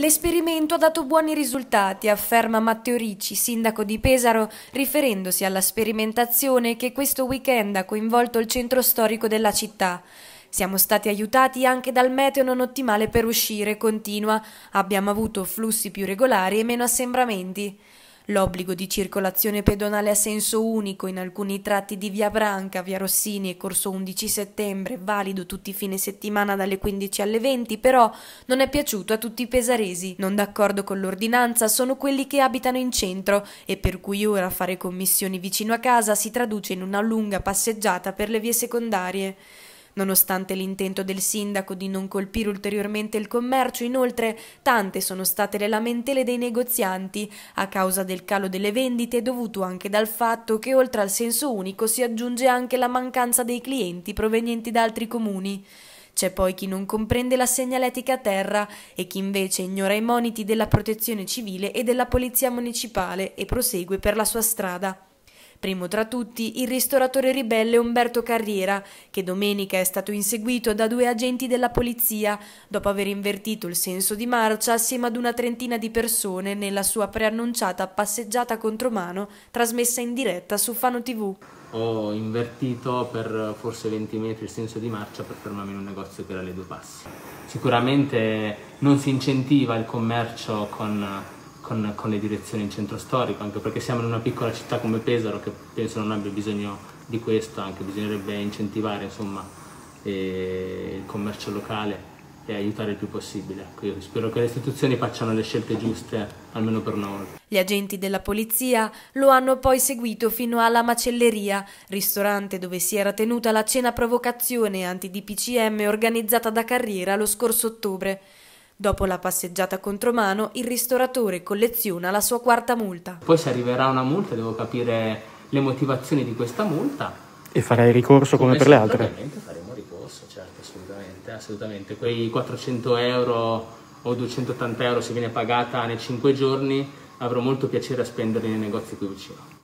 L'esperimento ha dato buoni risultati, afferma Matteo Ricci, sindaco di Pesaro, riferendosi alla sperimentazione che questo weekend ha coinvolto il centro storico della città. Siamo stati aiutati anche dal meteo non ottimale per uscire, continua. Abbiamo avuto flussi più regolari e meno assembramenti. L'obbligo di circolazione pedonale a senso unico in alcuni tratti di Via Branca, Via Rossini e Corso 11 settembre, valido tutti i fine settimana dalle 15 alle 20, però non è piaciuto a tutti i pesaresi. Non d'accordo con l'ordinanza sono quelli che abitano in centro e per cui ora fare commissioni vicino a casa si traduce in una lunga passeggiata per le vie secondarie. Nonostante l'intento del sindaco di non colpire ulteriormente il commercio, inoltre tante sono state le lamentele dei negozianti a causa del calo delle vendite dovuto anche dal fatto che oltre al senso unico si aggiunge anche la mancanza dei clienti provenienti da altri comuni. C'è poi chi non comprende la segnaletica a terra e chi invece ignora i moniti della protezione civile e della polizia municipale e prosegue per la sua strada primo tra tutti il ristoratore ribelle Umberto Carriera, che domenica è stato inseguito da due agenti della polizia dopo aver invertito il senso di marcia assieme ad una trentina di persone nella sua preannunciata passeggiata contromano trasmessa in diretta su Fano TV. Ho invertito per forse 20 metri il senso di marcia per fermarmi in un negozio che era alle due passi. Sicuramente non si incentiva il commercio con con, con, le direzioni in centro storico, anche perché siamo in una piccola città come Pesaro che penso non abbia bisogno di questo, anche bisognerebbe incentivare insomma, eh, il commercio locale e aiutare il più possibile. Ecco, io spero che le istituzioni facciano le scelte giuste, almeno per noi. Gli agenti della polizia lo hanno poi seguito fino alla macelleria, ristorante dove si era tenuta la cena provocazione anti-DPCM organizzata da Carriera lo scorso ottobre. Dopo la passeggiata contromano, il ristoratore colleziona la sua quarta multa. Poi se arriverà una multa devo capire le motivazioni di questa multa. E farai ricorso come, come per le altre? Ovviamente faremo ricorso, certo, assolutamente, assolutamente. Quei 400 euro o 280 euro se viene pagata nei 5 giorni avrò molto piacere a spenderli nei negozi qui vicino.